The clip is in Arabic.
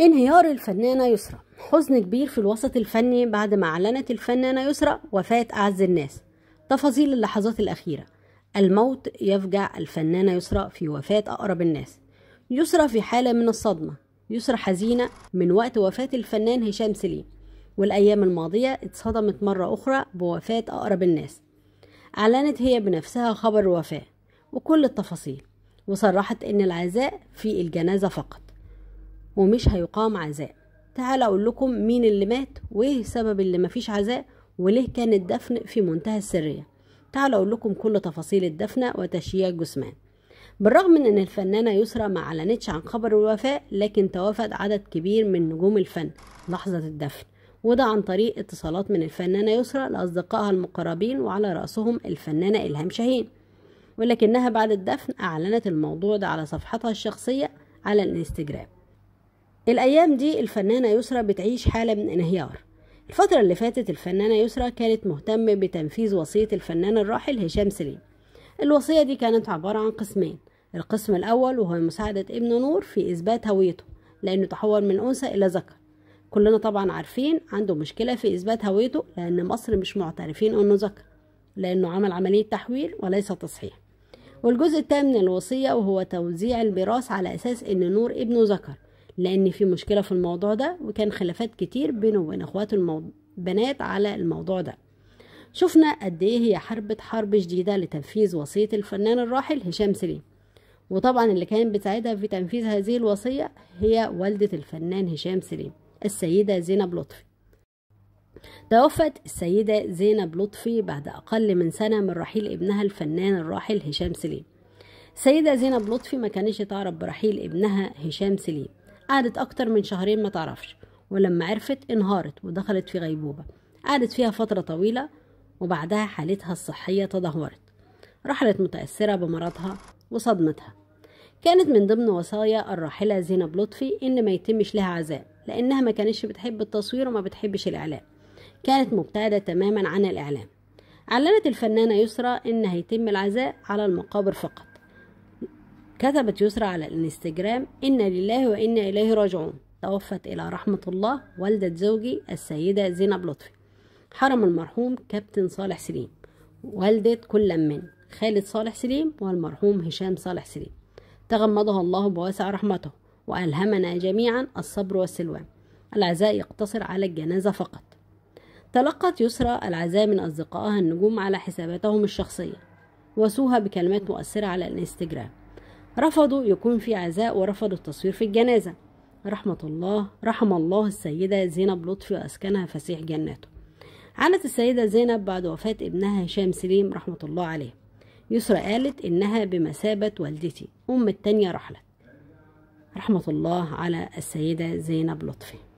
انهيار الفنانة يسرى حزن كبير في الوسط الفني بعد ما أعلنت الفنانة يسرى وفاة أعز الناس تفاصيل اللحظات الأخيرة الموت يفجع الفنانة يسرى في وفاة أقرب الناس يسرى في حالة من الصدمة يسرى حزينة من وقت وفاة الفنان هشام سليم والأيام الماضية اتصدمت مرة أخرى بوفاة أقرب الناس أعلنت هي بنفسها خبر الوفاة وكل التفاصيل وصرحت إن العزاء في الجنازة فقط ومش هيقام عزاء تعال اقول لكم مين اللي مات وايه سبب اللي مفيش عزاء وليه كان الدفن في منتهى السريه تعال اقول لكم كل تفاصيل الدفنه وتشييع الجثمان بالرغم من ان الفنانه يسرى ما اعلنتش عن خبر الوفاه لكن توافد عدد كبير من نجوم الفن لحظه الدفن وده عن طريق اتصالات من الفنانه يسرى لاصدقائها المقربين وعلى راسهم الفنانه الهام شاهين ولكنها بعد الدفن اعلنت الموضوع ده على صفحتها الشخصيه على الانستجرام الأيام دي الفنانة يسرا بتعيش حالة من انهيار الفترة اللي فاتت الفنانة يسرا كانت مهتمة بتنفيذ وصية الفنان الراحل هشام سليم الوصية دي كانت عبارة عن قسمين القسم الأول وهو مساعدة ابن نور في إثبات هويته لأنه تحول من أنثى إلى ذكر كلنا طبعا عارفين عنده مشكلة في إثبات هويته لأن مصر مش معترفين أنه ذكر لأنه عمل عملية تحويل وليس تصحيح والجزء الثاني من الوصية وهو توزيع الميراث على أساس أن نور ابنه ذكر لان في مشكله في الموضوع ده وكان خلافات كتير بينه وبين اخواته البنات بنات على الموضوع ده شفنا قد ايه هي حربة حرب شديدة لتنفيذ وصية الفنان الراحل هشام سليم وطبعا اللي كان بتساعدها في تنفيذ هذه الوصية هي والدة الفنان هشام سليم السيدة زينب لطفي توفت السيدة زينب لطفي بعد أقل من سنة من رحيل ابنها الفنان الراحل هشام سليم السيدة زينب لطفي ما كانش تعرف برحيل ابنها هشام سليم قعدت أكتر من شهرين ما تعرفش ولما عرفت انهارت ودخلت في غيبوبة قعدت فيها فترة طويلة وبعدها حالتها الصحية تدهورت رحلت متأثرة بمرضها وصدمتها كانت من ضمن وصايا الراحلة زينب لطفي إن ما يتمش لها عزاء لأنها ما كانتش بتحب التصوير وما بتحبش الإعلام كانت مبتعدة تماما عن الإعلام أعلنت الفنانة يسرى إن هيتم العزاء على المقابر فقط كتبت يسرى على الانستجرام إن لله وإنا إليه راجعون توفت إلى رحمة الله والدة زوجي السيدة زينب لطفي حرم المرحوم كابتن صالح سليم والدة كل من خالد صالح سليم والمرحوم هشام صالح سليم تغمدها الله بواسع رحمته وألهمنا جميعا الصبر والسلوان العزاء يقتصر على الجنازة فقط تلقت يسرى العزاء من أصدقائها النجوم على حساباتهم الشخصية وسوها بكلمات مؤثرة على الانستجرام رفضوا يكون في عزاء ورفضوا التصوير في الجنازة رحمة الله رحم الله السيدة زينب لطفي وأسكنها فسيح جناته عانت السيدة زينب بعد وفاة ابنها هشام سليم رحمة الله عليه يسرى قالت إنها بمثابة والدتي أم التانية رحلت رحمة الله على السيدة زينب لطفي